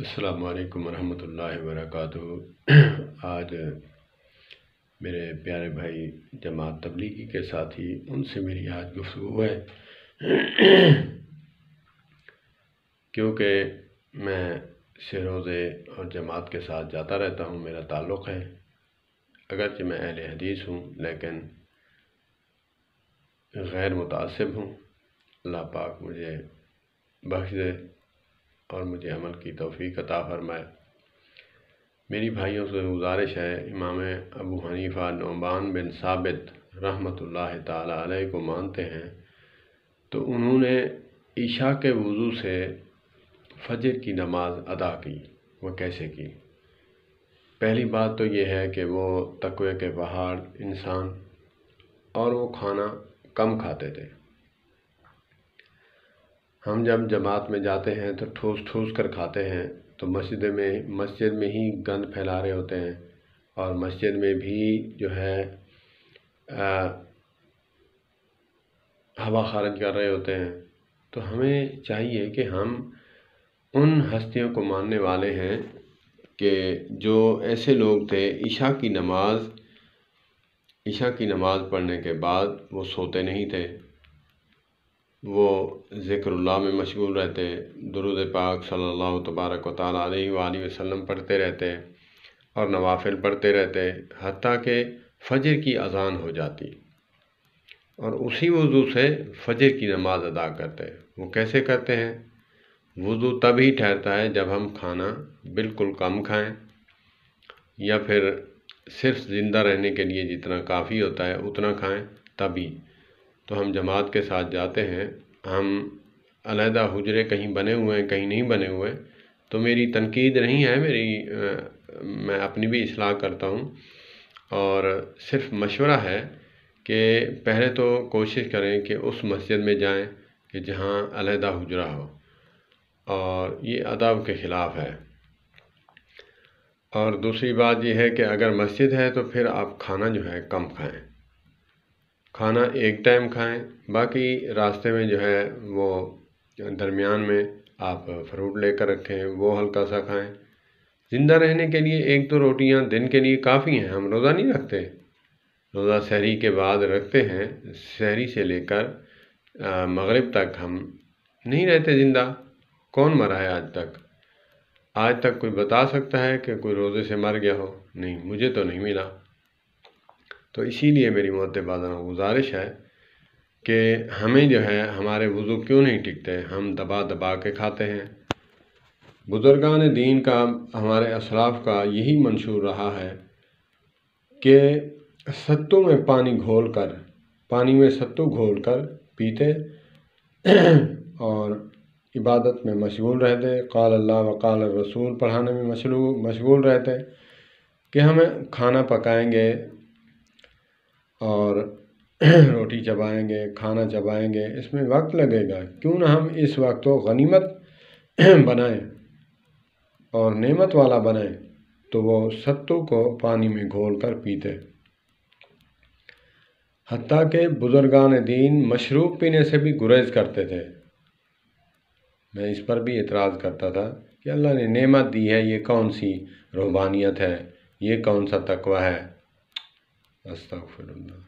असलकम वालेकुम रहमतुल्लाहि आज मेरे प्यारे भाई जमात तबलीगी के साथ ही उनसे मेरी आज गुफ्तु है क्योंकि मैं शेरोज़े और जमात के साथ जाता रहता हूँ मेरा ताल्लुक़ है कि मैं अहल हदीस हूँ लेकिन गैर मुतासब हूँ अल्लाह पाक मुझे बख्श दे और मुझे अमल की तोफ़ी अता फ़रमाए मेरी भाइयों से गुजारिश है इमाम अबू हनीफ़ा नौबान बिन साबित रहमत लाई को मानते हैं तो उन्होंने ईशा के वज़ू से फजर की नमाज अदा की वह कैसे की पहली बात तो यह है कि वो तकवे के पहाड़ इंसान और वो खाना कम खाते थे हम जब जमात में जाते हैं तो ठूस ठूस कर खाते हैं तो मस्जिद में मस्जिद में ही गंद फैला रहे होते हैं और मस्जिद में भी जो है हवा खारज कर रहे होते हैं तो हमें चाहिए कि हम उन हस्तियों को मानने वाले हैं कि जो ऐसे लोग थे ईशा की नमाज़ ईशा की नमाज़ पढ़ने के बाद वो सोते नहीं थे वो ज़िक्र में मशगूल रहते दुरुद पाक सल्लल्लाहु तबारक व ताला अलैहि वसल्लम पढ़ते रहते और नवाफिल पढ़ते रहते हती के फजर की अज़ान हो जाती और उसी वज़ू से फजर की नमाज़ अदा करते वो कैसे करते हैं वज़ू तभी ठहरता है जब हम खाना बिल्कुल कम खाएं या फिर सिर्फ ज़िंदा रहने के लिए जितना काफ़ी होता है उतना खाएं तभी तो हम जमात के साथ जाते हैं हम अलहदा हुजरे कहीं बने हुए हैं कहीं नहीं बने हुए तो मेरी तनकीद नहीं है मेरी मैं अपनी भी असलाह करता हूँ और सिर्फ मशवरा है कि पहले तो कोशिश करें कि उस मस्जिद में जाएं कि जहाँ अलहदा हुजरा हो और ये अदब के ख़िलाफ़ है और दूसरी बात यह है कि अगर मस्जिद है तो फिर आप खाना जो है कम खाएं खाना एक टाइम खाएँ बाकी रास्ते में जो है वो दरमियान में आप फ्रूट लेकर रखें वो हल्का सा खाएँ ज़िंदा रहने के लिए एक दो तो रोटियाँ दिन के लिए काफ़ी हैं हम रोज़ा नहीं रखते रोज़ा शहरी के बाद रखते हैं शहरी से लेकर मगरब तक हम नहीं रहते ज़िंदा कौन मरा है आज तक आज तक कोई बता सकता है कि कोई रोज़े से मर गया हो नहीं मुझे तो नहीं मिला तो इसीलिए मेरी मुद्दबाजान गुजारिश है कि हमें जो है हमारे वज़ू क्यों नहीं टिकते हम दबा दबा के खाते हैं बुज़ुर्गान दीन का हमारे असराफ का यही मंशूर रहा है कि सत्तू में पानी घोल कर पानी में सत्तू घोल कर पीते और इबादत में मशगूल रहते काल अल्लाह वकाल रसूल पढ़ाने में मशलू मशगूल रहते कि हमें खाना पकाएंगे और रोटी चबाएंगे खाना चबाएंगे इसमें वक्त लगेगा क्यों ना हम इस वक्त को गनीमत बनाएं और नेमत वाला बनाएं तो वो सत्तू को पानी में घोल कर पीते हती के बुज़ुर्गान दीन मशरूब पीने से भी गुरेज करते थे मैं इस पर भी एतराज़ करता था कि अल्लाह ने नेमत दी है ये कौन सी रूहानियत है ये कौन सा तकवा है अस्तफरल्ला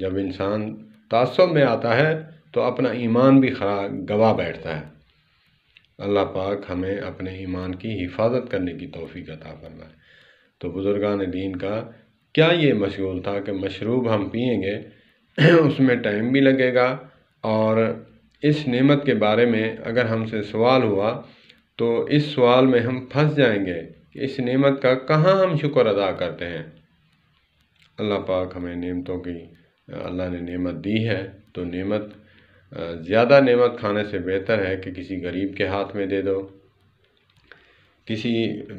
जब इंसान तसब में आता है तो अपना ईमान भी खरा गवा बैठता है अल्लाह पाक हमें अपने ईमान की हिफाजत करने की तोफ़ी अता फरमाए तो बुज़ुर्गान दीन का क्या ये मशगूल था कि मशरूब हम पियेंगे उसमें टाइम भी लगेगा और इस नेमत के बारे में अगर हमसे सवाल हुआ तो इस सवाल में हम फंस जाएंगे कि इस नेमत का कहाँ हम शुक्र अदा करते हैं अल्लाह पाक हमें नेमतों की अल्लाह ने नेमत दी है तो नेमत ज़्यादा नेमत खाने से बेहतर है कि किसी गरीब के हाथ में दे दो किसी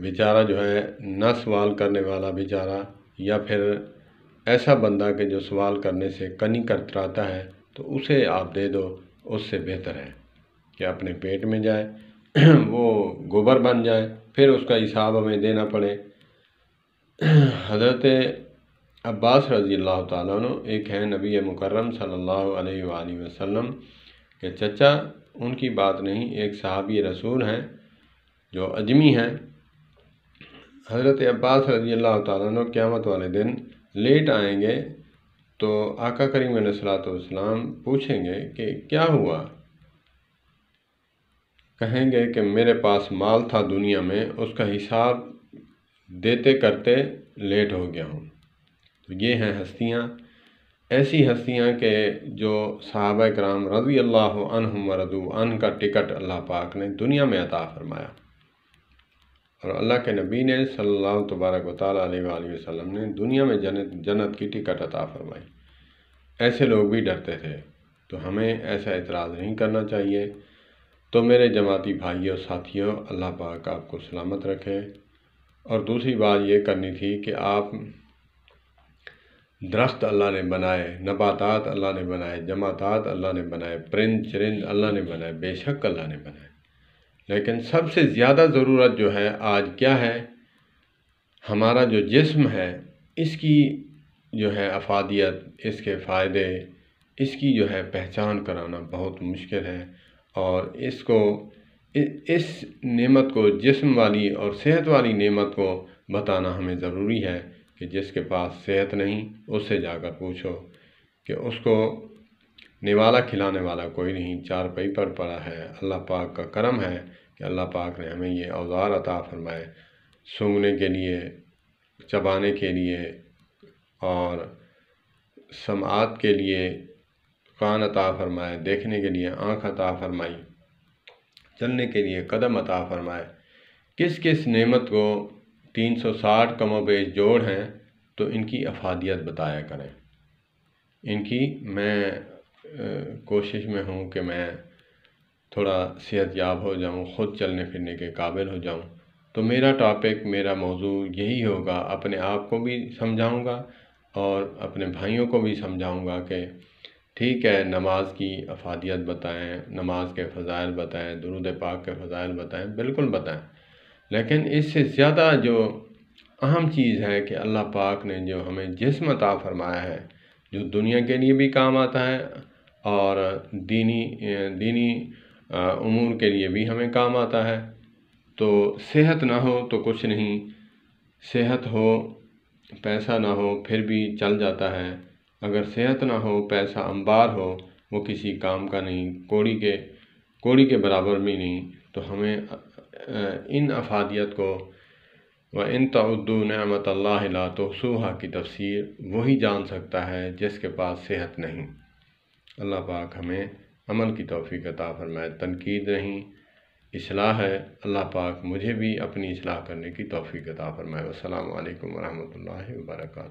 बेचारा जो है न सवाल करने वाला बेचारा या फिर ऐसा बंदा कि जो सवाल करने से कनी करतराता है तो उसे आप दे दो उससे बेहतर है कि अपने पेट में जाए वो गोबर बन जाए फिर उसका हिसाब हमें देना पड़े हजरत अब्बास रज़ी अल्लाह तु एक हैं नबी मुकर्रम सल्लल्लाहु अलैहि वसल्लम के चचा उनकी बात नहीं एक सहाबी रसूल हैं जो अजमी हैं हज़रत अब्बास रज़ी अल्लाह तु क़्यामत वाले दिन लेट आएंगे तो आका करीम सलाम पूछेंगे कि क्या हुआ कहेंगे कि मेरे पास माल था दुनिया में उसका हिसाब देते करते लेट हो गया हूँ तो ये हैं हस्तियाँ ऐसी हस्तियाँ के जो सहाब कराम रज़ी अल्लाह अनहम रदू अन का टिकट अल्लाह पाक ने दुनिया में अता फ़रमाया और अल्लाह के नबी ने सल्लल्लाहु तबारक वाली वसल्लम ने दुनिया में जन्नत जन्नत की टिकट अता फ़रमाई ऐसे लोग भी डरते थे तो हमें ऐसा इतराज़ नहीं करना चाहिए तो मेरे जमाती भाइयों साथियों अल्लाह पाक आपको सलामत रखे और दूसरी बात ये करनी थी कि आप दरख्त अल्लाह ने बनाए नबातात अल्लाह ने बनाए जमातात अल्लाह ने बनाए परिंद चरिंद अल्लाह ने बनाए बेशक अल्लाह ने बनाए लेकिन सबसे ज़्यादा ज़रूरत जो है आज क्या है हमारा जो जिस्म है इसकी जो है अफादियत इसके फ़ायदे इसकी जो है पहचान कराना बहुत मुश्किल है और इसको इस नेमत को जिस्म वाली और सेहत वाली नेमत को बताना हमें ज़रूरी है कि जिसके पास सेहत नहीं उससे जाकर पूछो कि उसको निवाला खिलाने वाला कोई नहीं चारपाई पर पड़ा है अल्लाह पाक का करम है कि अल्लाह पाक ने हमें ये औजार अता फरमाए सूंघने के लिए चबाने के लिए और समात के लिए कान अता फरमाए देखने के लिए आँख अता फरमाई चलने के लिए कदम अता फरमाए किस किस नेमत को तीन सौ साठ कमो बेश जोड़ हैं तो इनकी अफादियत बताया करें इनकी मैं कोशिश में हूँ कि मैं थोड़ा सेहत याब हो जाऊँ ख़ुद चलने फिरने के काबिल हो जाऊँ तो मेरा टॉपिक मेरा मौजू यही होगा अपने आप को भी समझाऊँगा और अपने भाइयों को भी समझाऊँगा कि ठीक है नमाज की अफादियत बताएं नमाज के फ़ज़ाइल बताएं दुरुद पाक के फ़ज़ाइल बताएं बिल्कुल बताएं लेकिन इससे ज़्यादा जो अहम चीज़ है कि अल्लाह पाक ने जो हमें जिसम अता फ़रमाया है जो दुनिया के लिए भी काम आता है और दीनी दीनी अमूर के लिए भी हमें काम आता है तो सेहत ना हो तो कुछ नहीं सेहत हो पैसा ना हो फिर भी चल जाता है अगर सेहत ना हो पैसा अंबार हो वो किसी काम का नहीं कोड़ी के कोड़ी के बराबर भी नहीं तो हमें इन अफादियत को व इन तउद्दू नमत ला तोसूहा की तफसीर वही जान सकता है जिसके पास सेहत नहीं अल्लाह पाक हमें अमल की तोफ़ी अता फरमाए तनकीद नहीं असलाह है अल्लाह पाक मुझे भी अपनी असलाह करने की तोफ़ी अता फरमाए असल वरहमल वर्का